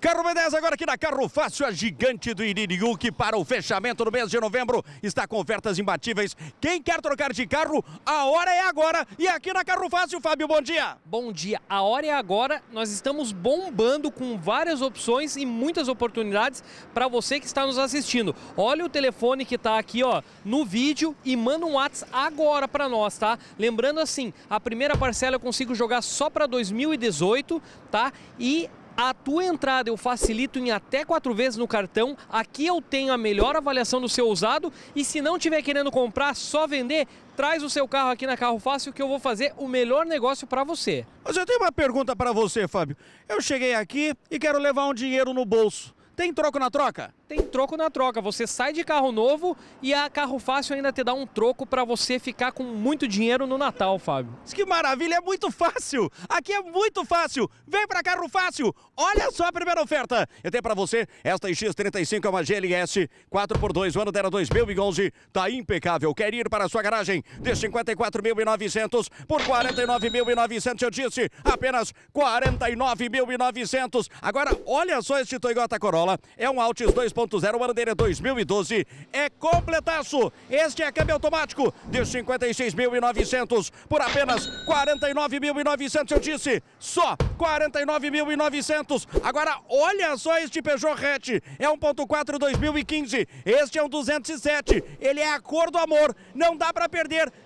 Carro B10 agora aqui na Carro Fácil, a gigante do Iririú, que para o fechamento do mês de novembro está com ofertas imbatíveis. Quem quer trocar de carro, a hora é agora. E aqui na Carro Fácil, Fábio, bom dia. Bom dia, a hora é agora. Nós estamos bombando com várias opções e muitas oportunidades para você que está nos assistindo. Olha o telefone que está aqui ó, no vídeo e manda um WhatsApp agora para nós, tá? Lembrando assim, a primeira parcela eu consigo jogar só para 2018, tá? E a tua entrada eu facilito em até quatro vezes no cartão. Aqui eu tenho a melhor avaliação do seu usado. E se não tiver querendo comprar, só vender, traz o seu carro aqui na Carro Fácil que eu vou fazer o melhor negócio para você. Mas eu tenho uma pergunta para você, Fábio. Eu cheguei aqui e quero levar um dinheiro no bolso. Tem troco na troca? Tem troco na troca. Você sai de carro novo e a Carro Fácil ainda te dá um troco para você ficar com muito dinheiro no Natal, Fábio. Que maravilha, é muito fácil. Aqui é muito fácil. Vem para Carro Fácil. Olha só a primeira oferta. Eu tenho para você esta X35 é uma GLS 4x2, o ano dela 2011. Tá impecável. Quer ir para a sua garagem de 54.900 por 49.900, eu disse, apenas 49.900. Agora olha só este Toyota Corolla é um Altis 2.0, bandeira ano 2012. É completaço. Este é câmbio automático de 56.900 por apenas 49.900. Eu disse, só 49.900. Agora, olha só este Peugeot Hatch. É 1.4 2015. Este é um 207. Ele é a cor do amor. Não dá para perder.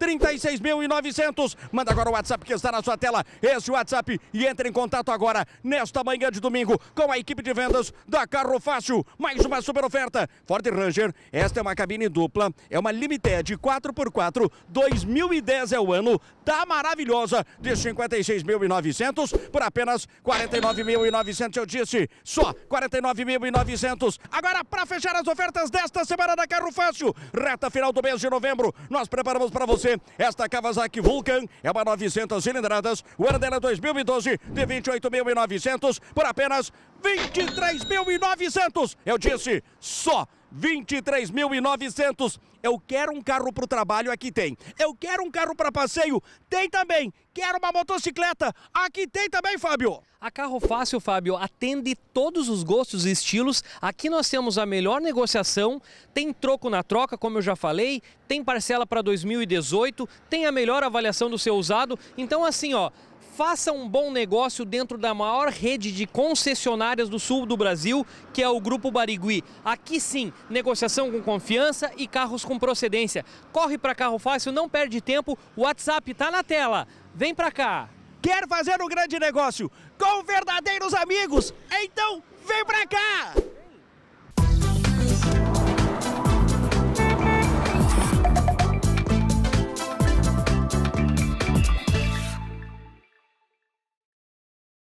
36.900. Manda agora o WhatsApp que está na sua tela. Esse WhatsApp e entre em contato agora, nesta manhã de domingo, com a equipe de vendas da Carro Fácil. Mais uma super oferta. Ford Ranger, esta é uma cabine dupla, é uma Limited 4x4, 2010 é o ano, tá maravilhosa, de 56.900 por apenas 49.900, eu disse, só 49.900. Agora, para fechar as ofertas desta semana da Carro Fácil, reta final do mês de novembro, nós preparamos para você esta é Kawasaki Vulcan é uma 900 cilindradas. O ano dela é 2012 de 28.900 por apenas 23.900. Eu disse só 23.900. Eu quero um carro para o trabalho, aqui tem. Eu quero um carro para passeio, tem também. Quero uma motocicleta, aqui tem também, Fábio. A Carro Fácil, Fábio, atende todos os gostos e estilos. Aqui nós temos a melhor negociação, tem troco na troca, como eu já falei, tem parcela para 2018, tem a melhor avaliação do seu usado. Então, assim, ó, Faça um bom negócio dentro da maior rede de concessionárias do sul do Brasil, que é o Grupo Barigui. Aqui sim, negociação com confiança e carros com procedência. Corre para Carro Fácil, não perde tempo. O WhatsApp está na tela. Vem para cá. Quer fazer um grande negócio com verdadeiros amigos? Então, vem para cá!